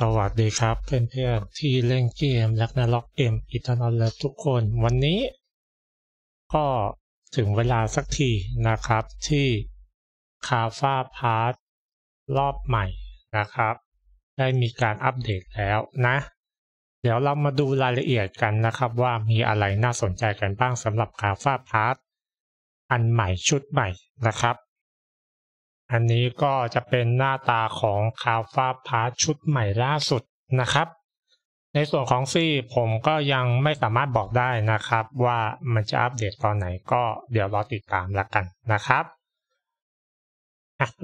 สวัสดีครับเพื่อนๆที่เล่นเกมลักนาล็อกเอ็มอิตาลีลทุกคนวันนี้ก็ถึงเวลาสักทีนะครับที่คาฟาพาร์ทรอบใหม่นะครับ ได้มีการอัปเดตแล้วนะ เดี๋ยวเรามาดูรายละเอียดกันนะครับว่ามีอะไรน่าสนใจกันบ้างสำหรับคาฟาพาร์ทอันใหม่ชุดใหม่นะครับอันนี้ก็จะเป็นหน้าตาของคาฟ p าพาชุดใหม่ล่าสุดนะครับ ในส่วนของซีผมก็ยังไม่สามารถบอกได้นะครับว่ามันจะอัปเดตตอนไหนก็เดี๋ยวรอติดตามละกันนะครับ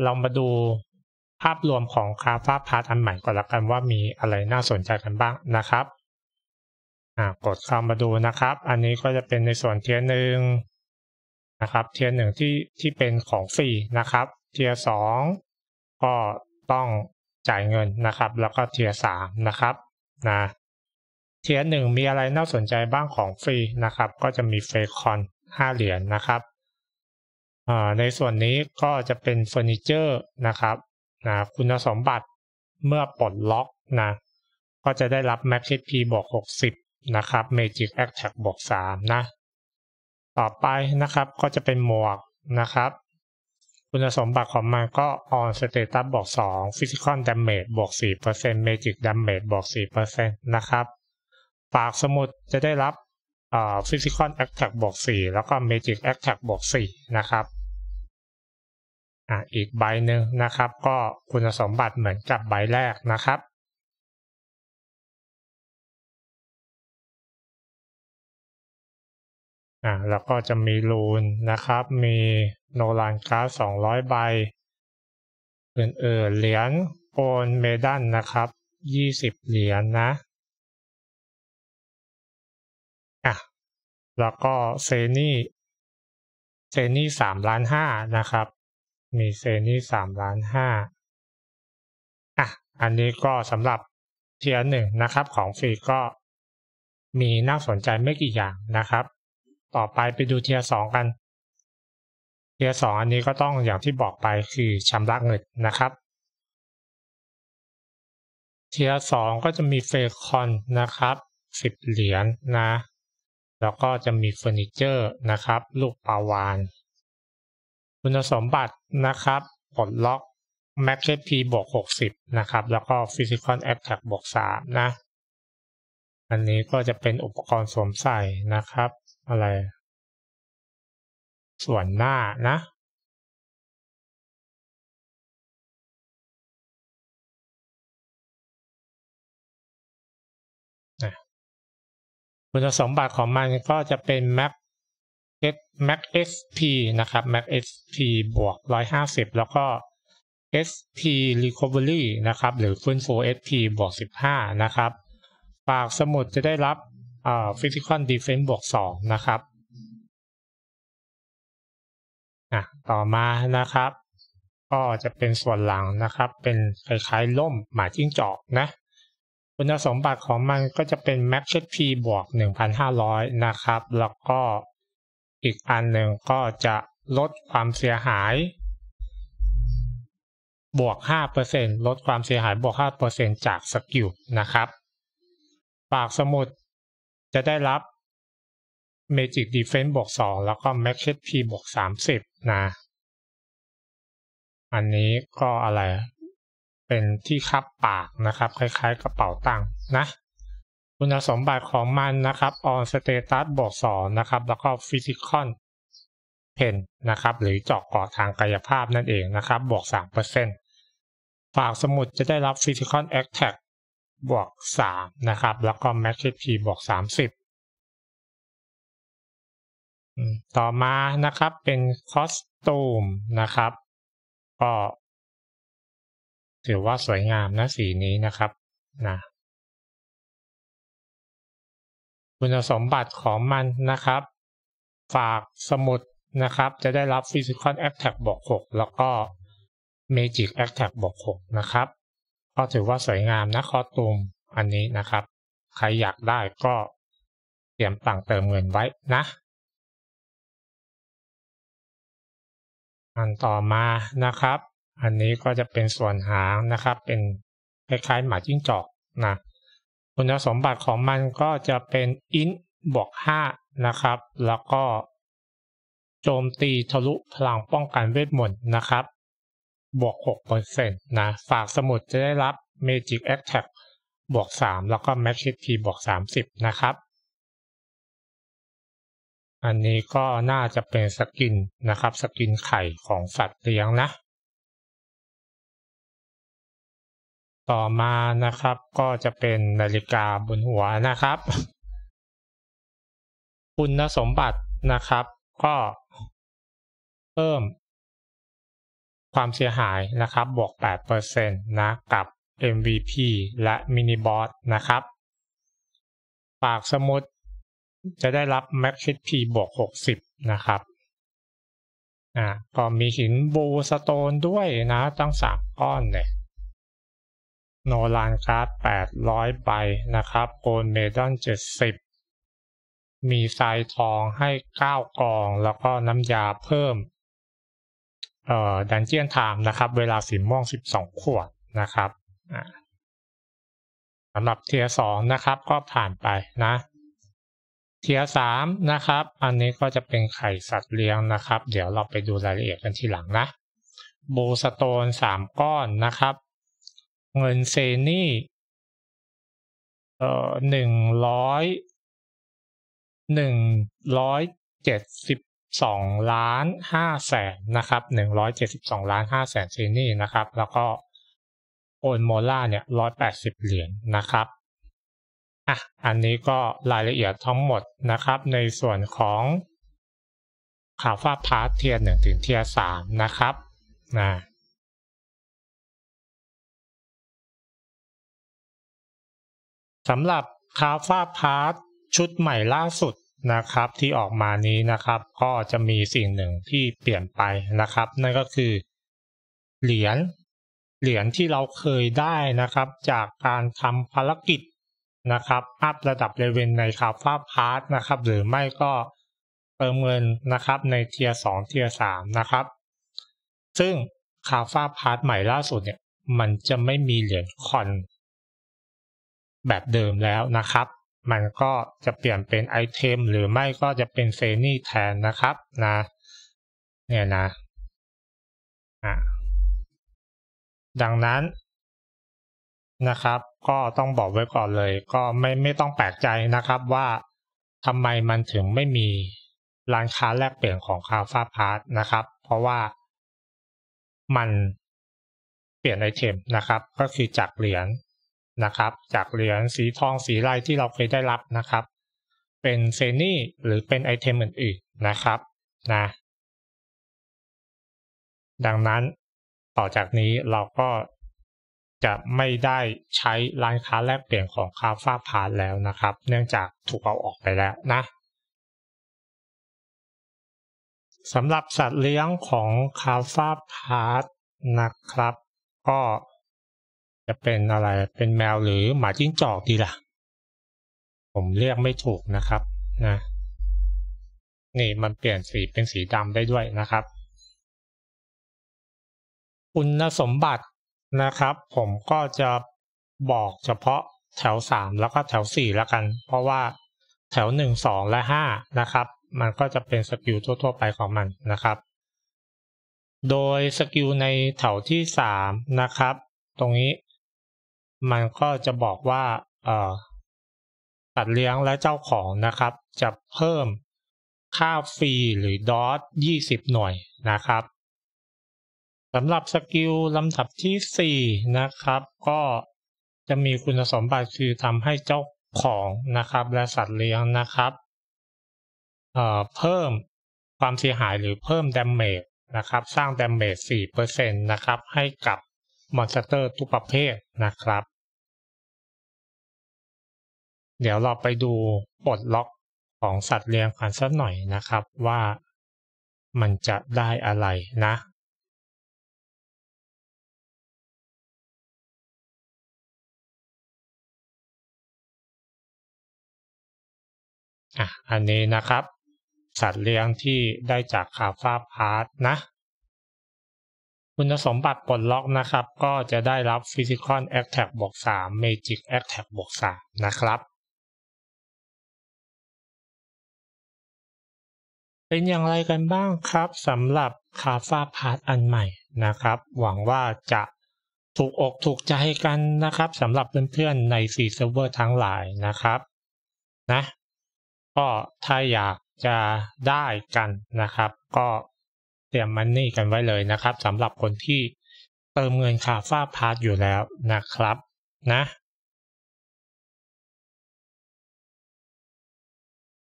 เรามาดูภาพรวมของคาฟ้าพาร์ทอันใหม่ก่อนละกันว่ามีอะไรน่าสนใจกันบ้างนะครับกดเข้ามาดูนะครับ อันนี้ก็จะเป็นในส่วนเทียนหนึ่งนะครับ เทียนหนึ่งที่ที่เป็นของฟรีนะครับเทียสองก็ต้องจ่ายเงินนะครับ แล้วก็เทียสามนะครับนะเทียหนึ่งมีอะไรน่าสนใจบ้างของฟรีนะครับ ก็จะมีเฟคอนห้าเหรียญนนะครับ ในส่วนนี้ก็จะเป็นเฟอร์นิเจอร์นะครับนะคุณสมบัติเมื่อปลดล็อกนะ ก็จะได้รับ Max พ p บวก60 นะครับ Magic Attack บวก3นะ ต่อไปนะครับก็จะเป็นหมวกนะครับคุณสมบัติของมันก็ on status บวก2 physical damage บวก4% magic damage บวก4%นะครับปากสมุดจะได้รับ physical attack บวก4 แล้วก็ magic attack บวก4นะครับ อ่ะอีกใบหนึ่งนะครับ ก็คุณสมบัติเหมือนกับใบแรกนะครับอ่าแล้วก็จะมีลูนนะครับ มีโนลานกาสองร้อยใบอื่นๆเหรียญโอนเมดันนะครับยี่สิบเหรียญนนะอ่ะแล้วก็เซนี่เซนี่สามล้านห้านะครับ มีเซนี่สามล้านห้าอ่ะอันนี้ก็สำหรับเทียร์หนึ่งนะครับของฟรีก็มีน่าสนใจไม่กี่อย่างนะครับต่อไปไปดูเทียสองกัน เทียสองอันนี้ก็ต้องอย่างที่บอกไปคือชำระเงินนะครับ เทียสองก็จะมีเฟรคอนนะครับสิบเหรียญนนะ แล้วก็จะมีเฟอร์นิเจอร์นะครับ ลูกปาวานคุณสมบัตินะครับปลดล็อก m a x ีบวกหกสิบนะครับ แล้วก็ฟิสิกอลแอปแท็กบวกสามนะ อันนี้ก็จะเป็นอุปกรณ์สวมใส่นะครับอะไร ส่วนหน้านะคุณสมบัติของมันก็จะเป็น map mac s p นะครับ mac s p บวก150 แล้วก็ sp recovery นะครับ หรือฟื้นฟู sp บวก15 นะครับปากสมุดจะได้รับฟิสิกอลดีเฟนซ์บวกสองนะครับอ่ะต่อมานะครับ ก็จะเป็นส่วนหลังนะครับ เป็นคล้ายๆ ล่ม หมาจิ้งจอกนะ คุณสมบัติของมันก็จะเป็นแม็กเชตพีบวกหนึ่งพันห้้ารอยนะครับ แล้วก็อีกอันหนึ่งก็จะลดความเสียหาย บวกห้าเเปอร์ซ็นลดความเสียหายบวกห้าเเปอร์ซ็นจากสกิลนะครับ ปากสมุดจะได้รับ Magic Defense บวก2 แล้วก็ Max HP บวก30 นะ อันนี้ก็อะไรเป็นที่คับปากนะครับ คล้ายๆกระเป๋าตังค์นะ คุณสมบัติของมันนะครับ On Status บวกสอนะครับ แล้วก็ Physical Pen นะครับ หรือเจาะเกาะทางกายภาพนั่นเองนะครับ บวก3%ฝากสมุดจะได้รับ Physical Attack บวก3 นะครับ แล้วก็ matrix p บวก30ต่อมานะครับเป็นคอสตูมนะครับ ก็ ถือว่าสวยงามนะ สีนี้นะครับนะคุณสมบัติของมันนะครับ ฝากสมุดนะครับ จะได้รับ Physical Attack บวก6แล้วก็ Magic Attack บวก6นะครับก็ถือว่าสวยงามนะคอตูมอันนี้นะครับใครอยากได้ก็เตรียมตังเติมเงินไว้นะอันต่อมานะครับ อันนี้ก็จะเป็นส่วนหางนะครับ เป็นคล้ายๆหมาจิ้งจอกนะคุณสมบัติของมันก็จะเป็นอินบวก5นะครับ แล้วก็โจมตีทะลุพลังป้องกันเวทมนต์นะครับบวก6%นะ ฝากสมุดจะได้รับ Magic Attack บวก3แล้วก็ Max HP บวก30 นะครับ อันนี้ก็น่าจะเป็นสกินนะครับ สกินไข่ของสัตว์เลี้ยงนะ ต่อมานะครับก็จะเป็นนาฬิกาบนหัวนะครับ คุณสมบัตินะครับ ก็ เพิ่มความเสียหายนะครับบวก 8%นะ กับ MVP และมินิบอสนะครับปากสมุดจะได้รับ Max HP บวก60 นะครับอ่าก็มีหินบูสโตนด้วยนะตั้งสามก้อนเนี่ยโนลานการ์ด800ใบนะครับโกลเมดอน70 มีทรายทองให้ 9กองแล้วก็น้ำยาเพิ่มเอ่อดันเจียนไทม์นะครับ เวลาสีม่วง12 ขวดนะครับสำหรับเทียสองนะครับ ก็ผ่านไปนะ เทียสามนะครับ อันนี้ก็จะเป็นไข่สัตว์เลี้ยงนะครับ เดี๋ยวเราไปดูรายละเอียดกันทีหลังนะ บูสโตนสามก้อนนะครับ เงินเซนี่เอ่อหนึ่งร้อยหนึ่งร้อยเจ็ดสิบ2ล้าน5แสนนะครับ 172ล้าน5แสนซีนี่นะครับ แล้วก็โอนโมล่าเนี่ย180 เหรียญนนะครับอ่ะอันนี้ก็รายละเอียดทั้งหมดนะครับ ในส่วนของข่าวฟ้าพาร์ทเทียร์หนึ่งถึงเทียร์สามนะครับนะสำหรับคาฟ้าพาร์ทชุดใหม่ล่าสุดนะครับที่ออกมานี้นะครับก็จะมีสิ่งหนึ่งที่เปลี่ยนไปนะครับ นั่นก็คือเหรียญเหรียญที่เราเคยได้นะครับ จากการทำภารกิจนะครับอัพระดับเลเวลในคาฟ้าพาร์ทนะครับ หรือไม่ก็เติมเงินนะครับในเทียร์สองเทียร์สามนะครับ ซึ่งคาฟ้าพาร์ทใหม่ล่าสุดเนี่ยมันจะไม่มีเหรียญคอนแบบเดิมแล้วนะครับมันก็จะเปลี่ยนเป็นไอเทมหรือไม่ก็จะเป็นเซนี่แทนนะครับนะเนี่ยนะอ่ะดังนั้นนะครับก็ต้องบอกไว้ก่อนเลยก็ไม่ไม่ต้องแปลกใจนะครับว่าทำไมมันถึงไม่มีร้านค้าแลกเปลี่ยนของคาฟาพาร์ทนะครับเพราะว่ามันเปลี่ยนไอเทมนะครับก็คือจากเหรียญนะครับจากเหรียญสีทองสีลายที่เราเคยได้รับนะครับ เป็นเซนี่หรือเป็นไอเทมอื่นๆนะครับนะ ดังนั้นต่อจากนี้เราก็จะไม่ได้ใช้ร้านค้าแลกเปลี่ยนของคาฟ้าพาแล้วนะครับ เนื่องจากถูกเอาออกไปแล้วนะสำหรับสัตว์เลี้ยงของคาฟ้าพาสนะครับก็จะเป็นอะไรเป็นแมวหรือหมาจิ้งจอกดีล่ะ ผมเรียกไม่ถูกนะครับนะ นี่มันเปลี่ยนสีเป็นสีดำได้ด้วยนะครับคุณสมบัตินะครับ ผมก็จะบอกเฉพาะแถวสามแล้วก็แถวสีแล้วกัน เพราะว่าแถวหนึ่งสองและห้านะครับ มันก็จะเป็นสกิลทั่ว ๆ ไปของมันนะครับ โดยสกิลในแถวที่สามนะครับ ตรงนี้มันก็จะบอกว่าตัดเลี้ยงและเจ้าของนะครับ จะเพิ่มค่าฟรีหรือดอท 20 หน่วยนะครับสำหรับสกิลลำดับที่ 4 นะครับ ก็จะมีคุณสมบัติ คือทำให้เจ้าของนะครับ และสัตว์เลี้ยงนะครับเเพิ่มความเสียหายหรือเพิ่มดาเมจนะครับ สร้างดาเมจ 4%นะครับ ให้กับมอนสเตอร์ทุกประเภทนะครับ เดี๋ยวเราไปดูปลดล็อกของสัตว์เลี้ยงกันสักหน่อยนะครับ ว่ามันจะได้อะไรนะอ่ะอันนี้นะครับ สัตว์เลี้ยงที่ได้จากคาฟ้าพาร์ทนะคุณสมบัติปลดล็อกนะครับก็จะได้รับ Physical Attack บวก3 Magic Attack บวก3นะครับ เป็นอย่างไรกันบ้างครับสำหรับคาฟาพาร์ทอันใหม่นะครับ หวังว่าจะถูกอกถูกใจกันนะครับสำหรับเพื่อนๆในซีเซิร์ฟเวอร์ทั้งหลายนะครับนะก็ถ้าอยากจะได้กันนะครับก็เตรียมมันนี่กันไว้เลยนะครับสำหรับคนที่เติมเงินคาฟ้าพาร์ทอยู่แล้วนะครับ นะ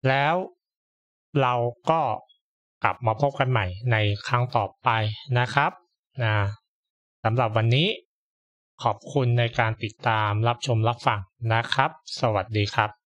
แล้วเราก็กลับมาพบกันใหม่ในครั้งต่อไปนะครับนะสำหรับวันนี้ขอบคุณในการติดตามรับชมรับฟังนะครับ สวัสดีครับ